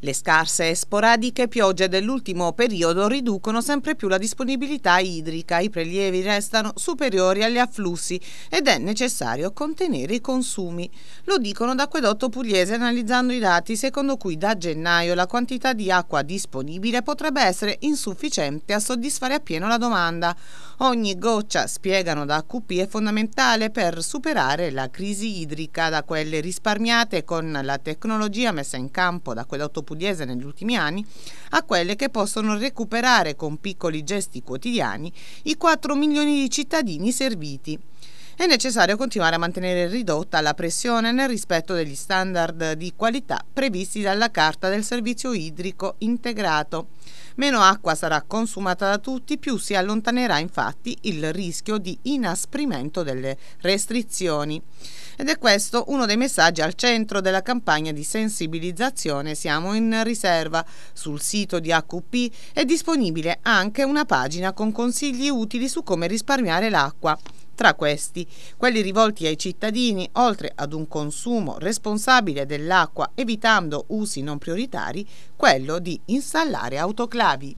Le scarse e sporadiche piogge dell'ultimo periodo riducono sempre più la disponibilità idrica, i prelievi restano superiori agli afflussi ed è necessario contenere i consumi. Lo dicono d'Acquedotto Pugliese analizzando i dati secondo cui da gennaio la quantità di acqua disponibile potrebbe essere insufficiente a soddisfare appieno la domanda. Ogni goccia, spiegano da QP, è fondamentale per superare la crisi idrica da quelle risparmiate con la tecnologia messa in campo da quell'auto pugliese negli ultimi anni a quelle che possono recuperare con piccoli gesti quotidiani i 4 milioni di cittadini serviti è necessario continuare a mantenere ridotta la pressione nel rispetto degli standard di qualità previsti dalla Carta del Servizio Idrico Integrato. Meno acqua sarà consumata da tutti, più si allontanerà infatti il rischio di inasprimento delle restrizioni. Ed è questo uno dei messaggi al centro della campagna di sensibilizzazione Siamo in riserva. Sul sito di AQP è disponibile anche una pagina con consigli utili su come risparmiare l'acqua. Tra questi, quelli rivolti ai cittadini, oltre ad un consumo responsabile dell'acqua evitando usi non prioritari, quello di installare autoclavi.